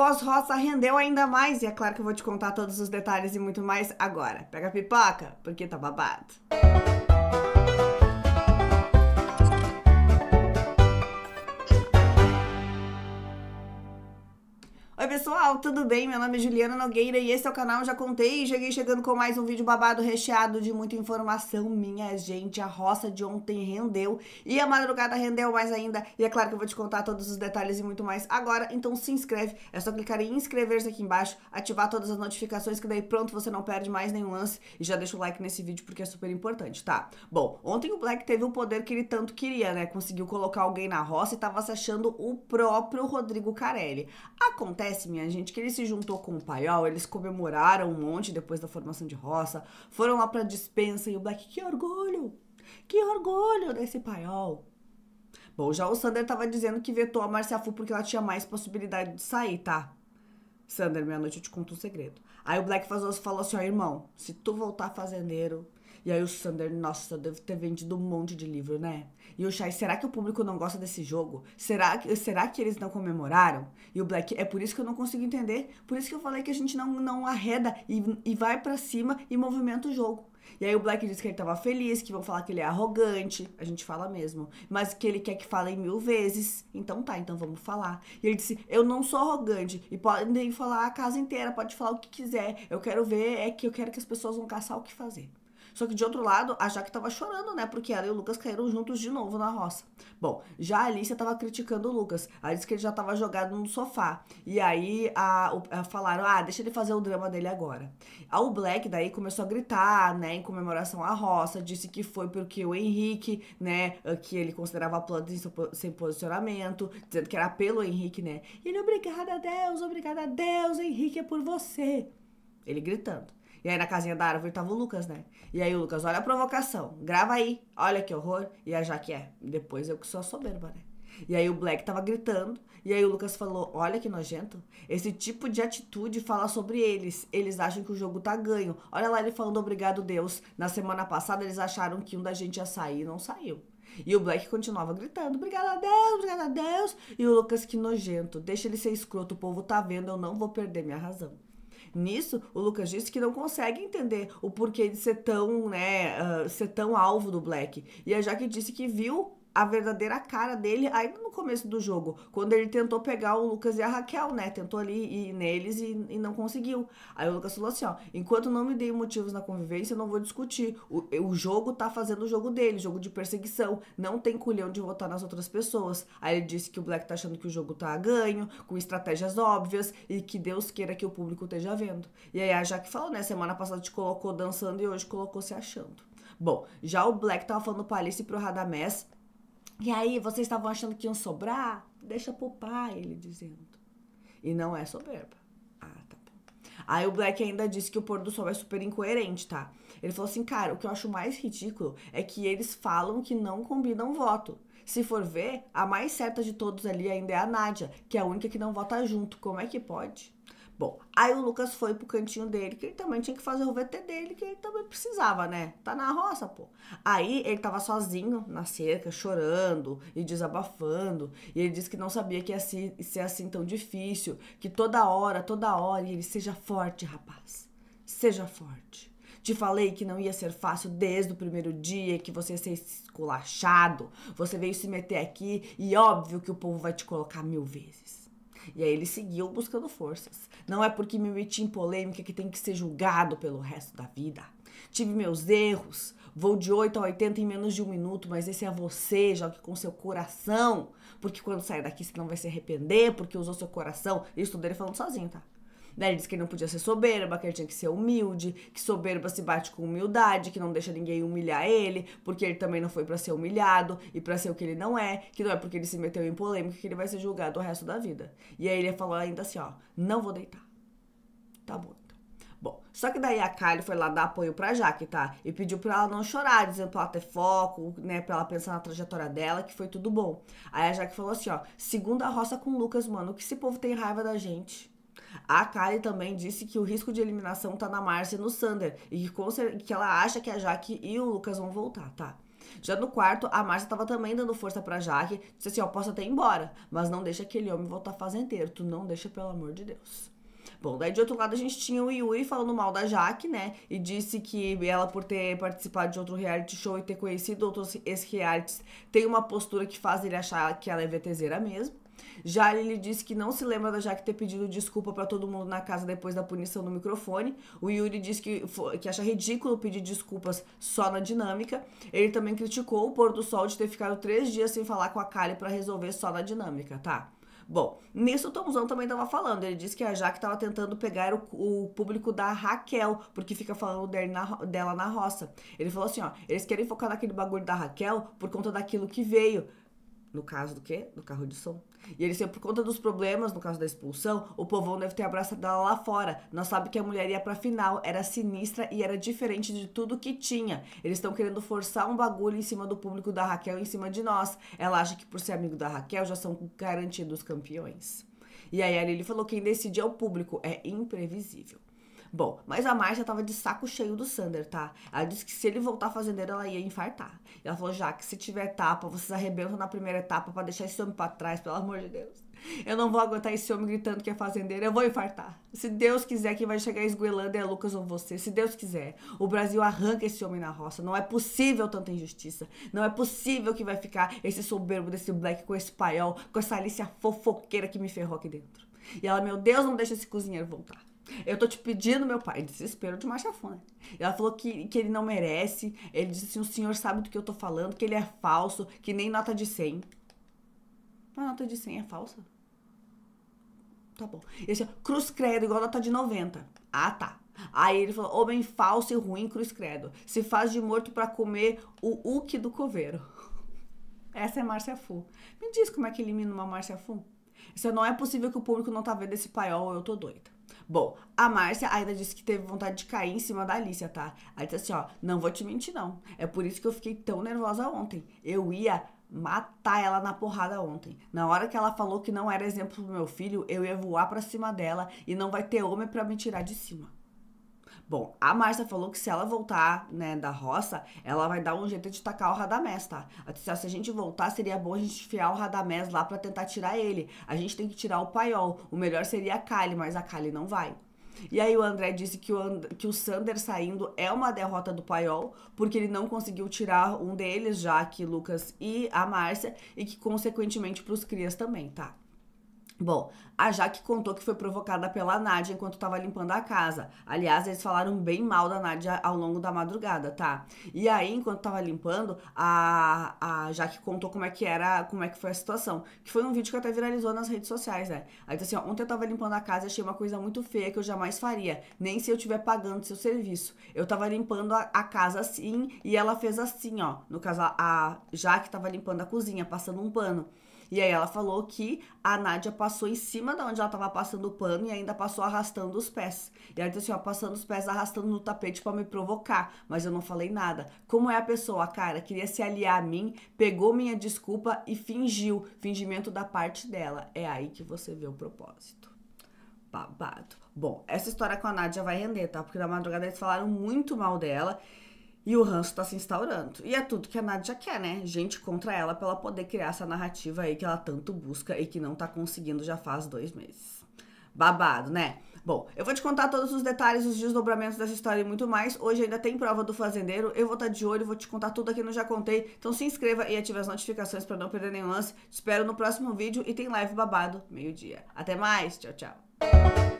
Pós-roça rendeu ainda mais e é claro que eu vou te contar todos os detalhes e muito mais agora. Pega a pipoca, porque tá babado. Música pessoal, tudo bem? Meu nome é Juliana Nogueira e esse é o canal Já Contei. e Cheguei chegando com mais um vídeo babado recheado de muita informação. Minha gente, a roça de ontem rendeu e a madrugada rendeu mais ainda. E é claro que eu vou te contar todos os detalhes e muito mais agora. Então se inscreve, é só clicar em inscrever-se aqui embaixo, ativar todas as notificações que daí pronto você não perde mais nenhum lance. E já deixa o like nesse vídeo porque é super importante, tá? Bom, ontem o Black teve o poder que ele tanto queria, né? Conseguiu colocar alguém na roça e tava se achando o próprio Rodrigo Carelli. Acontece minha assim, gente, que ele se juntou com o Paiol, eles comemoraram um monte depois da formação de roça, foram lá pra dispensa e o Black, que orgulho! Que orgulho desse Paiol! Bom, já o Sander tava dizendo que vetou a Marcia Fu porque ela tinha mais possibilidade de sair, tá? Sander, meia-noite eu te conto um segredo. Aí o Black falou assim, ó, irmão, se tu voltar fazendeiro, e aí o Sander, nossa, deve ter vendido um monte de livro, né? E o Shai, será que o público não gosta desse jogo? Será que, será que eles não comemoraram? E o Black, é por isso que eu não consigo entender. Por isso que eu falei que a gente não, não arreda e, e vai para cima e movimenta o jogo. E aí o Black disse que ele tava feliz, que vão falar que ele é arrogante, a gente fala mesmo, mas que ele quer que falem mil vezes. Então tá, então vamos falar. E ele disse: Eu não sou arrogante, e podem falar a casa inteira, pode falar o que quiser. Eu quero ver, é que eu quero que as pessoas vão caçar o que fazer. Só que de outro lado, a Jaque tava chorando, né? Porque ela e o Lucas caíram juntos de novo na roça. Bom, já a Alicia tava criticando o Lucas. Ela disse que ele já tava jogado no sofá. E aí a, a falaram, ah, deixa ele fazer o drama dele agora. A, o Black daí começou a gritar, né? Em comemoração à roça. Disse que foi porque o Henrique, né? Eh, que ele considerava a planta sem posicionamento. Dizendo que era pelo Henrique, né? ele, obrigada a Deus, obrigada a Deus, Henrique, é por você. Ele gritando. E aí na casinha da árvore tava o Lucas, né? E aí o Lucas, olha a provocação, grava aí, olha que horror. E a Jaque é, depois eu que sou a soberba, né? E aí o Black tava gritando, e aí o Lucas falou: Olha que nojento. Esse tipo de atitude fala sobre eles. Eles acham que o jogo tá ganho. Olha lá ele falando obrigado, Deus. Na semana passada eles acharam que um da gente ia sair e não saiu. E o Black continuava gritando: Obrigado a Deus, obrigado a Deus. E o Lucas, que nojento. Deixa ele ser escroto, o povo tá vendo, eu não vou perder minha razão. Nisso, o Lucas disse que não consegue entender o porquê de ser tão, né, uh, ser tão alvo do Black. E a é Jaque disse que viu a verdadeira cara dele ainda no começo do jogo, quando ele tentou pegar o Lucas e a Raquel, né? Tentou ali ir neles e, e não conseguiu. Aí o Lucas falou assim: ó, enquanto não me dei motivos na convivência, eu não vou discutir. O, o jogo tá fazendo o jogo dele, jogo de perseguição. Não tem culhão de votar nas outras pessoas. Aí ele disse que o Black tá achando que o jogo tá a ganho, com estratégias óbvias e que Deus queira que o público esteja vendo. E aí a Jaque falou, né? Semana passada te colocou dançando e hoje colocou se achando. Bom, já o Black tava falando pra Alice e pro Radamés e aí, vocês estavam achando que iam sobrar? Deixa poupar, ele dizendo. E não é soberba. Ah, tá bom. Aí o Black ainda disse que o pôr do sol é super incoerente, tá? Ele falou assim, cara, o que eu acho mais ridículo é que eles falam que não combinam voto. Se for ver, a mais certa de todos ali ainda é a Nádia, que é a única que não vota junto. Como é que pode? Bom, aí o Lucas foi pro cantinho dele, que ele também tinha que fazer o VT dele, que ele também precisava, né? Tá na roça, pô. Aí ele tava sozinho na cerca, chorando e desabafando. E ele disse que não sabia que ia ser, ser assim tão difícil, que toda hora, toda hora, e ele seja forte, rapaz. Seja forte. Te falei que não ia ser fácil desde o primeiro dia, que você ia ser esculachado. Você veio se meter aqui e óbvio que o povo vai te colocar mil vezes. E aí ele seguiu buscando forças. Não é porque me meti em polêmica que tem que ser julgado pelo resto da vida. Tive meus erros, vou de 8 a 80 em menos de um minuto, mas esse é você, jogue com seu coração. Porque quando sair daqui você não vai se arrepender, porque usou seu coração. Isso tudo ele falando sozinho, tá? Né? Ele disse que ele não podia ser soberba, que ele tinha que ser humilde, que soberba se bate com humildade, que não deixa ninguém humilhar ele, porque ele também não foi para ser humilhado e para ser o que ele não é, que não é porque ele se meteu em polêmica que ele vai ser julgado o resto da vida. E aí ele falou ainda assim, ó, não vou deitar. Tá bom. Então. Bom, só que daí a Kylie foi lá dar apoio pra Jaque, tá? E pediu pra ela não chorar, dizendo pra ela ter foco, né? Pra ela pensar na trajetória dela, que foi tudo bom. Aí a Jaque falou assim, ó, segunda roça com o Lucas, mano, que esse povo tem raiva da gente. A Kali também disse que o risco de eliminação tá na Márcia e no Sander e que, que ela acha que a Jaque e o Lucas vão voltar, tá? Já no quarto, a Márcia estava também dando força pra Jaque, disse assim, ó, posso até ir embora, mas não deixa aquele homem voltar fazendeiro, tu não deixa, pelo amor de Deus. Bom, daí de outro lado a gente tinha o Yuri falando mal da Jaque, né? E disse que ela, por ter participado de outro reality show e ter conhecido outros ex-realities, tem uma postura que faz ele achar que ela é VTZera mesmo. Já ele disse que não se lembra da Jaque ter pedido desculpa para todo mundo na casa depois da punição no microfone. O Yuri disse que, que acha ridículo pedir desculpas só na dinâmica. Ele também criticou o pôr do sol de ter ficado três dias sem falar com a Kali para resolver só na dinâmica, tá? Bom, nisso o Tomzão também estava falando. Ele disse que a Jaque estava tentando pegar o, o, público da Raquel, porque fica falando dele na, dela na roça. Ele falou assim: ó, eles querem focar naquele bagulho da Raquel por conta daquilo que veio. No caso do quê? Do carro de som. E ele sempre, por conta dos problemas, no caso da expulsão, o povão deve ter abraçado ela lá fora. Nós sabe que a mulher ia pra final, era sinistra e era diferente de tudo que tinha. Eles estão querendo forçar um bagulho em cima do público da Raquel, em cima de nós. Ela acha que por ser amigo da Raquel, já são garantidos campeões. E aí a Lili falou, quem decide é o público, é imprevisível. Bom, mas a Márcia tava de saco cheio do Sander, tá? Ela disse que se ele voltar fazendeiro, ela ia infartar. E ela falou, já que se tiver etapa, vocês arrebentam na primeira etapa para deixar esse homem pra trás, pelo amor de Deus. Eu não vou aguentar esse homem gritando que é fazendeiro, eu vou infartar. Se Deus quiser, quem vai chegar esgoelando é Lucas ou você. Se Deus quiser, o Brasil arranca esse homem na roça. Não é possível tanta injustiça. Não é possível que vai ficar esse soberbo desse black com esse paiol, com essa Alicia fofoqueira que me ferrou aqui dentro. E ela, meu Deus, não deixa esse cozinheiro voltar. Eu tô te pedindo, meu pai, desespero de marcha funda. Ela falou que, que ele não merece. Ele disse assim: o senhor sabe do que eu tô falando, que ele é falso, que nem nota de 100. Mas nota de 100 é falsa? Tá bom. Ele disse: cruz credo, igual nota de 90. Ah, tá. Aí ele falou: homem falso e ruim, cruz credo. Se faz de morto para comer o uque do coveiro. Essa é Márcia Fu. Me diz como é que elimina uma Márcia Fu? Isso não é possível que o público não tá vendo esse paiol, eu tô doida. Bom, a Márcia ainda disse que teve vontade de cair em cima da Alicia, tá? Aí disse assim, ó, não vou te mentir não. É por isso que eu fiquei tão nervosa ontem. Eu ia matar ela na porrada ontem. Na hora que ela falou que não era exemplo pro meu filho, eu ia voar pra cima dela e não vai ter homem para me tirar de cima. Bom, a Márcia falou que se ela voltar, né, da roça, ela vai dar um jeito de tacar o Radamés, tá? Se a gente voltar, seria bom a gente enfiar o Radamés lá para tentar tirar ele. A gente tem que tirar o Paiol. O melhor seria a Kali, mas a Kali não vai. E aí o André disse que o, And que o Sander saindo é uma derrota do Paiol, porque ele não conseguiu tirar um deles, já que Lucas e a Márcia, e que consequentemente para os crias também, tá? Bom, a Jaque contou que foi provocada pela Nádia enquanto estava limpando a casa. Aliás, eles falaram bem mal da Nádia ao longo da madrugada, tá? E aí, enquanto estava limpando, a, a Jaque contou como é que era, como é que foi a situação. Que foi um vídeo que até viralizou nas redes sociais, né? Aí disse então, assim, ó, ontem eu estava limpando a casa e achei uma coisa muito feia que eu jamais faria. Nem se eu estiver pagando seu serviço. Eu estava limpando a, a, casa assim e ela fez assim, ó. No caso, a, a Jaque estava limpando a cozinha, passando um pano. E aí ela falou que a Nádia passou em cima de onde ela tava passando o pano e ainda passou arrastando os pés. E ela disse assim, ó, passando os pés, arrastando no tapete para me provocar, mas eu não falei nada. Como é a pessoa, cara, queria se aliar a mim, pegou minha desculpa e fingiu, fingimento da parte dela. É aí que você vê o propósito. Babado. Bom, essa história com a Nádia vai render, tá? Porque na madrugada eles falaram muito mal dela. E o ranço tá se instaurando. E é tudo que a Nadia quer, né? Gente contra ela pra ela poder criar essa narrativa aí que ela tanto busca e que não tá conseguindo já faz dois meses. Babado, né? Bom, eu vou te contar todos os detalhes, os desdobramentos dessa história e muito mais. Hoje ainda tem prova do fazendeiro. Eu vou estar tá de olho, vou te contar tudo aqui no Já Contei. Então se inscreva e ative as notificações para não perder nenhum lance. Te espero no próximo vídeo e tem live babado meio-dia. Até mais, tchau, tchau.